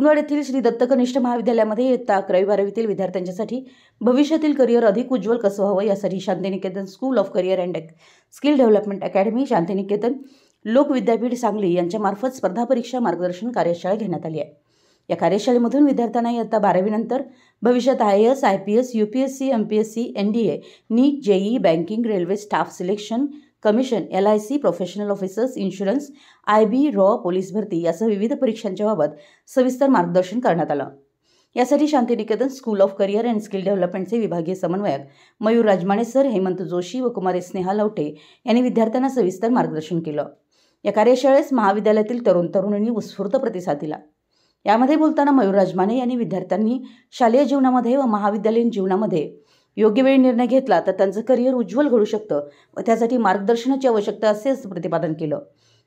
कुरनवाड येथील श्री दत्तकनिष्ठ महाविद्यालयामध्ये इयत्ता अकरावी बारावीतील विद्यार्थ्यांच्यासाठी भविष्यातील करिअर अधिक उज्ज्वल कसं व्हावं यासाठी Shantiniketan school of career and skill development academy Shantiniketan Lok Vidyapeeth Sangli यांच्यामार्फत स्पर्धा परीक्षा मार्गदर्शन कार्यशाळा घेण्यात आली आहे या कार्यशाळेमधून विद्यार्थ्यांना इयत्ता बारावीनंतर भविष्यात I S I P S U P S C M P S C N D A NEET JEE banking railway staff selection commission L I C professional officers insurance I B रॉ police भरती यासह विविध परीक्षांच्या बाबत सविस्तर मार्गदर्शन करण्यात आलं यासाठी Shantiniketan school of career and skill डेव्हलपमेंटचे विभागीय समन्वयक मयूर राजमाने सर हेमंत जोशी व कुमारी स्नेहा लवटे यांनी विद्यार्थ्यांना सविस्तर मार्गदर्शन केलं या कार्यशाळेस महाविद्यालयातील तरुण तरुणींनी उत्स्फूर्त प्रतिसाद दिला यामध्ये बोलताना मयूर राजमाने यांनी विद्यार्थ्यांनी शालेय जीवनामध्ये व महाविद्यालयीन जीवनामध्ये योग्य वेळी निर्णय घेतला तर त्यांचं करिअर उज्ज्वल घडू शकतं व त्यासाठी मार्गदर्शनाची आवश्यकता असं प्रतिपादन केलं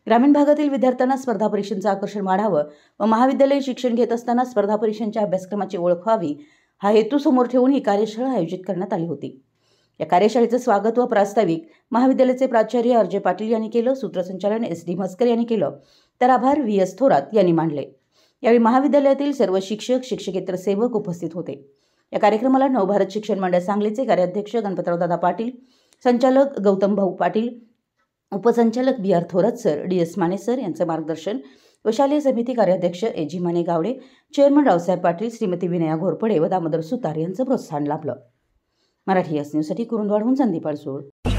ग्रामीण भागातील विद्यार्थ्यांना स्पर्धा परीक्षांचं आकर्षण वाढावं व महाविद्यालयीन शिक्षण घेत असताना स्पर्धा परीक्षांच्या अभ्यासक्रमाची ओळख व्हावी हा हेतू समोर ठेवून ही कार्यशाळा आयोजित करण्यात आली होती या कार्यशाळेचं स्वागत व प्रास्ताविक महाविद्यालयाचे प्राचार्य अर्जय पाटील यांनी केलं सूत्रसंचालन एस डी मस्कर यांनी केलं तर आभार व्ही एस थोरात यांनी मांडले यावेळी महाविद्यालयातील सर्व शिक्षक शिक्षकेतर सेवक उपस्थित होते या कार्यक्रमाला नवभारत शिक्षण मंडळ सांगलीचे कार्याध्यक्ष गणपतराव दादा पाटील संचालक गौतम भाऊ पाटील उपसंचालक B R Thorat sir D S Mane sir यांचं मार्गदर्शन वशालीय समिती कार्याध्यक्ष A G Mane Gawade chairman Raosaheb Patil Shrimati Vinaya Ghorpade व दामोदर सुतार यांचं प्रोत्साहन लाभलं मराठी न्यूजसाठी कुरुंदवाडहून संदीप सोड